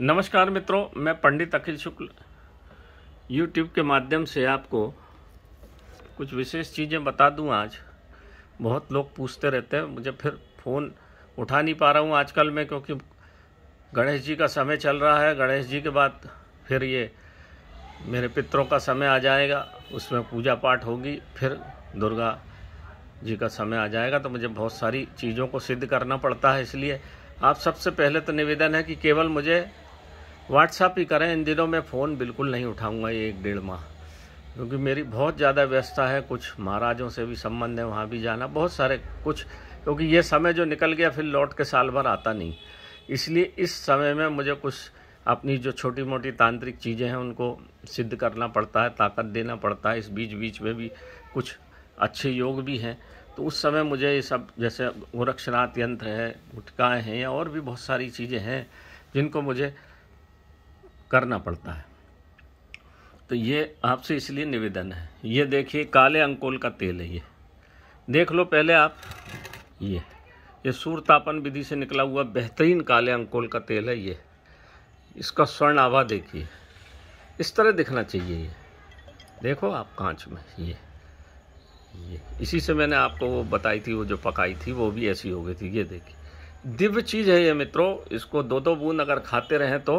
नमस्कार मित्रों मैं पंडित अखिल शुक्ल यूट्यूब के माध्यम से आपको कुछ विशेष चीज़ें बता दूं आज बहुत लोग पूछते रहते हैं मुझे फिर फ़ोन उठा नहीं पा रहा हूं आजकल मैं क्योंकि गणेश जी का समय चल रहा है गणेश जी के बाद फिर ये मेरे पितरों का समय आ जाएगा उसमें पूजा पाठ होगी फिर दुर्गा जी का समय आ जाएगा तो मुझे बहुत सारी चीज़ों को सिद्ध करना पड़ता है इसलिए आप सबसे पहले तो निवेदन है कि केवल मुझे व्हाट्सअप ही करें इन दिनों मैं फ़ोन बिल्कुल नहीं उठाऊंगा ये एक डेढ़ माह क्योंकि मेरी बहुत ज़्यादा व्यस्तता है कुछ महाराजों से भी संबंध है वहाँ भी जाना बहुत सारे कुछ क्योंकि ये समय जो निकल गया फिर लौट के साल भर आता नहीं इसलिए इस समय में मुझे कुछ अपनी जो छोटी मोटी तांत्रिक चीज़ें हैं उनको सिद्ध करना पड़ता है ताकत देना पड़ता है इस बीच बीच में भी कुछ अच्छे योग भी हैं तो उस समय मुझे ये सब जैसे गोरक्षनाथ यंत्र है गुटकाएँ हैं या और भी बहुत सारी चीज़ें हैं जिनको मुझे करना पड़ता है तो ये आपसे इसलिए निवेदन है ये देखिए काले अंकोल का तेल है ये देख लो पहले आप ये ये सूरतापन विधि से निकला हुआ बेहतरीन काले अंकोल का तेल है ये इसका स्वर्ण आवा देखिए इस तरह दिखना चाहिए ये देखो आप कांच में ये ये इसी से मैंने आपको वो बताई थी वो जो पकाई थी वो भी ऐसी हो गई थी ये देखिए दिव्य चीज़ है ये मित्रों इसको दो दो बूंद अगर खाते रहें तो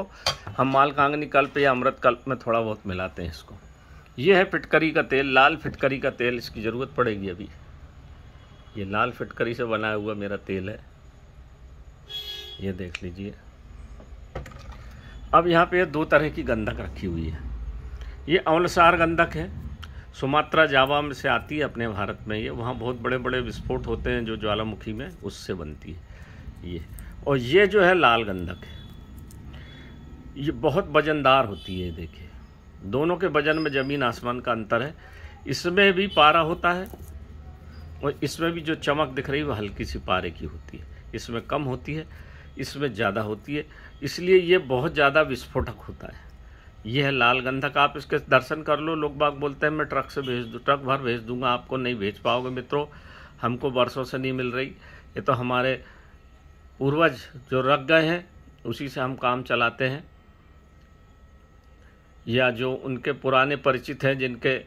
हम मालकांगनी कल्प या अमृत कल्प में थोड़ा बहुत मिलाते हैं इसको ये है फिटकरी का तेल लाल फिटकरी का तेल इसकी ज़रूरत पड़ेगी अभी ये लाल फिटकरी से बनाया हुआ मेरा तेल है ये देख लीजिए अब यहाँ पे दो तरह की गंधक रखी हुई है ये अवलसार गंधक है सुमात्रा जावा में से आती है अपने भारत में ये वहाँ बहुत बड़े बड़े विस्फोट होते हैं जो ज्वालामुखी में उससे बनती है ये और ये जो है लाल गंधक है ये बहुत वजनदार होती है देखिए दोनों के वजन में ज़मीन आसमान का अंतर है इसमें भी पारा होता है और इसमें भी जो चमक दिख रही है वह हल्की सी पारे की होती है इसमें कम होती है इसमें ज़्यादा होती है इसलिए ये बहुत ज़्यादा विस्फोटक होता है यह है लाल गंधक आप इसके दर्शन कर लो लोग बाग बोलते हैं मैं ट्रक से भेज दूँ ट्रक भर भेज दूंगा आपको नहीं भेज पाओगे मित्रों हमको बरसों से नहीं मिल रही ये तो हमारे पूर्वज जो रख गए हैं उसी से हम काम चलाते हैं या जो उनके पुराने परिचित हैं जिनके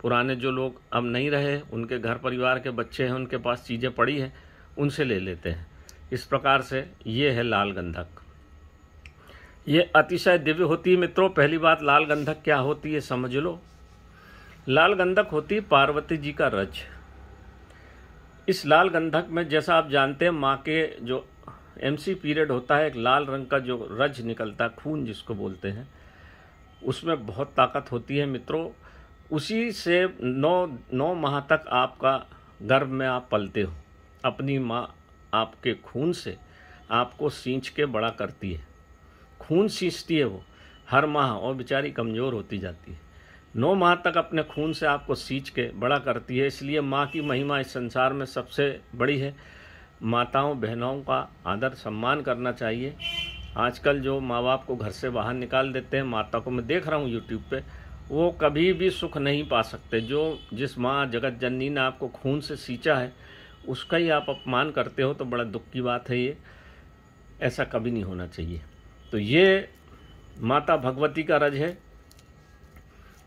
पुराने जो लोग अब नहीं रहे उनके घर परिवार के बच्चे हैं उनके पास चीज़ें पड़ी हैं उनसे ले लेते हैं इस प्रकार से ये है लाल गंधक ये अतिशय दिव्य होती है मित्रों पहली बात लाल गंधक क्या होती है समझ लो लाल गंधक होती है पार्वती जी का रज इस लाल गंधक में जैसा आप जानते हैं माँ के जो एमसी पीरियड होता है एक लाल रंग का जो रज निकलता खून जिसको बोलते हैं उसमें बहुत ताकत होती है मित्रों उसी से नौ नौ माह तक आपका गर्भ में आप पलते हो अपनी माँ आपके खून से आपको सींच के बड़ा करती है खून सींचती है वो हर माह और बेचारी कमज़ोर होती जाती है नौ माह तक अपने खून से आपको सींच के बड़ा करती है इसलिए माँ की महिमा इस संसार में सबसे बड़ी है माताओं बहनों का आदर सम्मान करना चाहिए आजकल जो माँ बाप को घर से बाहर निकाल देते हैं माता को मैं देख रहा हूँ यूट्यूब पे वो कभी भी सुख नहीं पा सकते जो जिस माँ जगत जननी ने आपको खून से सींचा है उसका ही आप अपमान करते हो तो बड़ा दुख की बात है ये ऐसा कभी नहीं होना चाहिए तो ये माता भगवती का रज है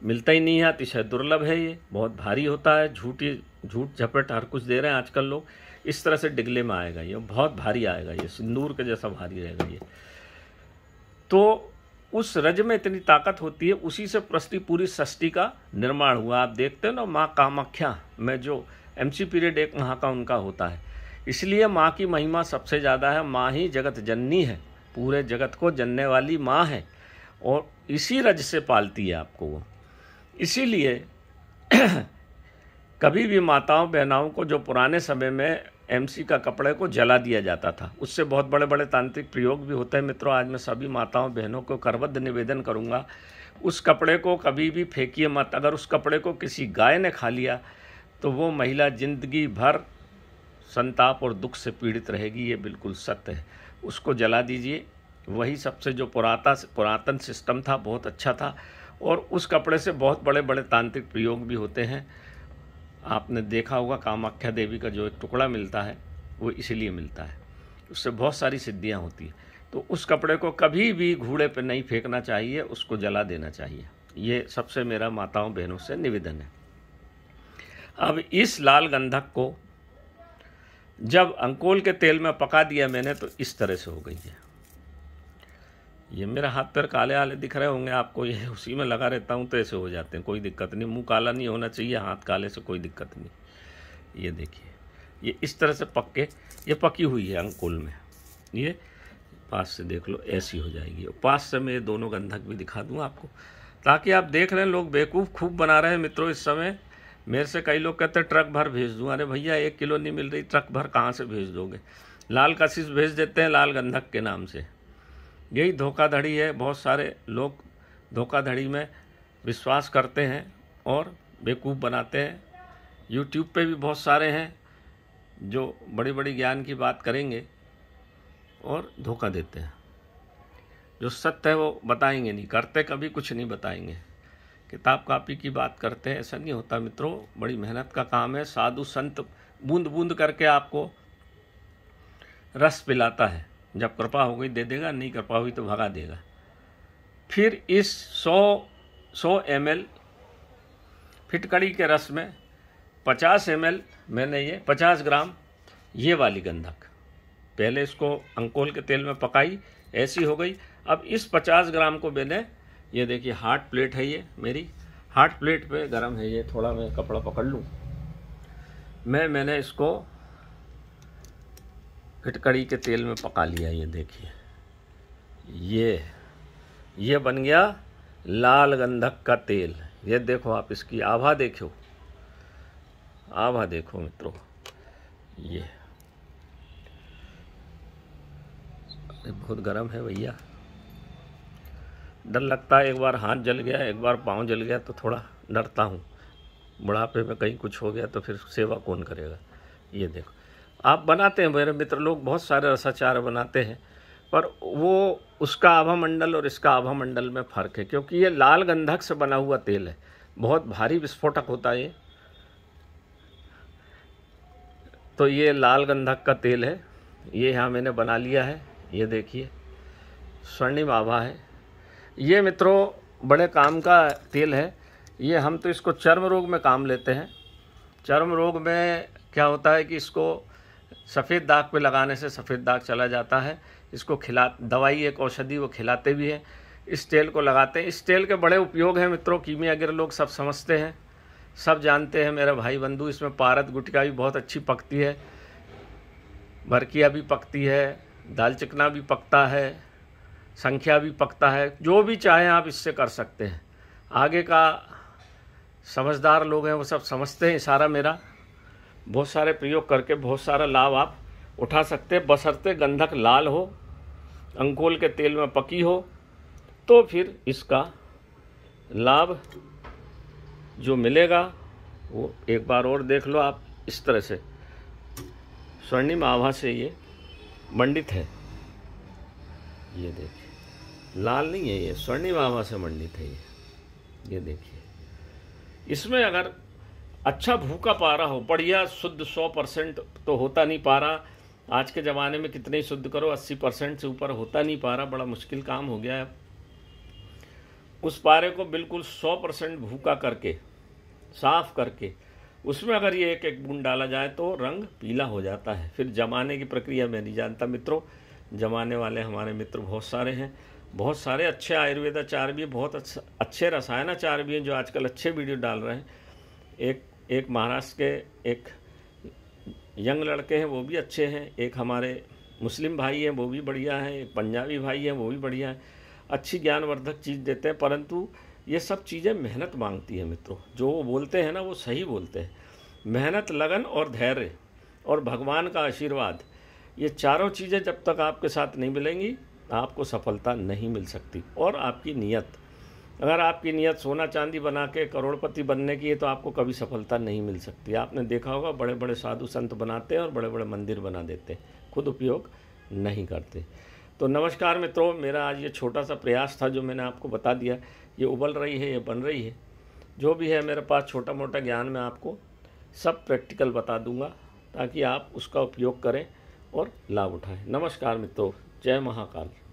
मिलता ही नहीं है अतिशय दुर्लभ है ये बहुत भारी होता है झूठी झूठ झपट हर कुछ दे रहे हैं आजकल लोग इस तरह से डिगले में आएगा ये बहुत भारी आएगा ये सिंदूर के जैसा भारी रहेगा ये तो उस रज में इतनी ताकत होती है उसी से प्रस्ती पूरी सृष्टि का निर्माण हुआ आप देखते हो ना माँ कामाख्या में जो एम सी पीरियड एक माह का उनका होता है इसलिए माँ की महिमा सबसे ज़्यादा है माँ ही जगत जननी है पूरे जगत को जनने वाली माँ है और इसी रज से पालती है आपको वो इसीलिए कभी भी माताओं बहनाओं को जो पुराने समय में एमसी का कपड़े को जला दिया जाता था उससे बहुत बड़े बड़े तांत्रिक प्रयोग भी होते हैं मित्रों आज मैं सभी माताओं बहनों को करबद्ध निवेदन करूँगा उस कपड़े को कभी भी फेंकिए मत अगर उस कपड़े को किसी गाय ने खा लिया तो वो महिला जिंदगी भर संताप और दुख से पीड़ित रहेगी ये बिल्कुल सत्य है उसको जला दीजिए वही सबसे जो पुराता पुरातन सिस्टम था बहुत अच्छा था और उस कपड़े से बहुत बड़े बड़े तांत्रिक प्रयोग भी होते हैं आपने देखा होगा कामाख्या देवी का जो एक टुकड़ा मिलता है वो इसीलिए मिलता है उससे बहुत सारी सिद्धियाँ होती हैं तो उस कपड़े को कभी भी घूड़े पर नहीं फेंकना चाहिए उसको जला देना चाहिए ये सबसे मेरा माताओं बहनों से निवेदन है अब इस लाल गंधक को जब अंकोल के तेल में पका दिया मैंने तो इस तरह से हो गई है ये मेरा हाथ पैर काले आले दिख रहे होंगे आपको ये उसी में लगा रहता हूँ तो ऐसे हो जाते हैं कोई दिक्कत नहीं मुंह काला नहीं होना चाहिए हाथ काले से कोई दिक्कत नहीं ये देखिए ये इस तरह से पक्के ये पकी हुई है अंकुल में ये पास से देख लो ऐसी हो जाएगी पास से मैं ये दोनों गंधक भी दिखा दूँ आपको ताकि आप देख रहे हैं लोग बेवकूफ़ खूब बना रहे हैं मित्रों इस समय मेरे से कई लोग कहते हैं ट्रक भर भेज दूँ अरे भैया एक किलो नहीं मिल रही ट्रक भर कहाँ से भेज दोगे लाल कशिश भेज देते हैं लाल गंधक के नाम से यही धोखाधड़ी है बहुत सारे लोग धोखाधड़ी में विश्वास करते हैं और बेवकूफ़ बनाते हैं यूट्यूब पे भी बहुत सारे हैं जो बड़ी बड़ी ज्ञान की बात करेंगे और धोखा देते हैं जो सत्य है वो बताएंगे नहीं करते कभी कुछ नहीं बताएंगे किताब कापी की बात करते हैं ऐसा नहीं होता मित्रों बड़ी मेहनत का काम है साधु संत बूंद बूंद करके आपको रस पिलाता है जब कृपा हो गई दे देगा नहीं कृपा हुई तो भगा देगा फिर इस 100 100 एम एल फिटकड़ी के रस में 50 एम एल मैंने ये 50 ग्राम ये वाली गंधक पहले इसको अंकोल के तेल में पकाई ऐसी हो गई अब इस 50 ग्राम को मैंने ये देखिए हार्ट प्लेट है ये मेरी हार्ट प्लेट पे गरम है ये थोड़ा मैं कपड़ा पकड़ लूँ मैं मैंने इसको फिटकड़ी के तेल में पका लिया ये देखिए ये ये बन गया लाल गंधक का तेल ये देखो आप इसकी आभा देखो आभा देखो मित्रों ये बहुत गर्म है भैया डर लगता है एक बार हाथ जल गया एक बार पाँव जल गया तो थोड़ा डरता हूँ बुढ़ापे में कहीं कुछ हो गया तो फिर सेवा कौन करेगा ये देखो आप बनाते हैं मेरे मित्र लोग बहुत सारे रसाचार बनाते हैं पर वो उसका आभा मंडल और इसका आभा मंडल में फ़र्क है क्योंकि ये लाल गंधक से बना हुआ तेल है बहुत भारी विस्फोटक होता है ये तो ये लाल गंधक का तेल है ये यहाँ मैंने बना लिया है ये देखिए स्वर्णिम आभा है ये मित्रों बड़े काम का तेल है ये हम तो इसको चर्म रोग में काम लेते हैं चर्म रोग में क्या होता है कि इसको सफ़ेद दाग पे लगाने से सफ़ेद दाग चला जाता है इसको खिला दवाई एक औषधि वो खिलाते भी हैं इस तेल को लगाते हैं इस तेल के बड़े उपयोग हैं मित्रों अगर लोग सब समझते हैं सब जानते हैं मेरा भाई बंधु इसमें पारत गुटका भी बहुत अच्छी पकती है भरकिया भी पकती है दाल चिकना भी पकता है संख्या भी पकता है जो भी चाहें आप इससे कर सकते हैं आगे का समझदार लोग हैं वो सब समझते हैं इशारा मेरा बहुत सारे प्रयोग करके बहुत सारा लाभ आप उठा सकते बसरते गंधक लाल हो अंकोल के तेल में पकी हो तो फिर इसका लाभ जो मिलेगा वो एक बार और देख लो आप इस तरह से स्वर्णिम आभा से ये मंडित है ये देखिए लाल नहीं है ये स्वर्णिम आभा से मंडित है ये ये देखिए इसमें अगर अच्छा भूखा पारा हो बढ़िया शुद्ध सौ परसेंट तो होता नहीं पा रहा आज के ज़माने में कितने शुद्ध करो अस्सी परसेंट से ऊपर होता नहीं पा रहा बड़ा मुश्किल काम हो गया है उस पारे को बिल्कुल सौ परसेंट भूखा करके साफ करके उसमें अगर ये एक एक बूंद डाला जाए तो रंग पीला हो जाता है फिर जमाने की प्रक्रिया मैं नहीं जानता मित्रों जमाने वाले हमारे मित्र बहुत सारे हैं बहुत सारे अच्छे आयुर्वेदाचार भी बहुत अच्छे रसायनाचार भी हैं जो आजकल अच्छे वीडियो डाल रहे हैं एक एक महाराष्ट्र के एक यंग लड़के हैं वो भी अच्छे हैं एक हमारे मुस्लिम भाई हैं वो भी बढ़िया हैं एक पंजाबी भाई हैं वो भी बढ़िया हैं अच्छी ज्ञानवर्धक चीज़ देते हैं परंतु ये सब चीज़ें मेहनत मांगती हैं मित्रों जो वो बोलते हैं ना वो सही बोलते हैं मेहनत लगन और धैर्य और भगवान का आशीर्वाद ये चारों चीज़ें जब तक आपके साथ नहीं मिलेंगी आपको सफलता नहीं मिल सकती और आपकी नीयत अगर आपकी नीयत सोना चांदी बना के करोड़पति बनने की है तो आपको कभी सफलता नहीं मिल सकती आपने देखा होगा बड़े बड़े साधु संत बनाते हैं और बड़े बड़े मंदिर बना देते हैं खुद उपयोग नहीं करते तो नमस्कार मित्रों मेरा आज ये छोटा सा प्रयास था जो मैंने आपको बता दिया ये उबल रही है ये बन रही है जो भी है मेरे पास छोटा मोटा ज्ञान मैं आपको सब प्रैक्टिकल बता दूंगा ताकि आप उसका उपयोग करें और लाभ उठाएं नमस्कार मित्रों जय महाकाल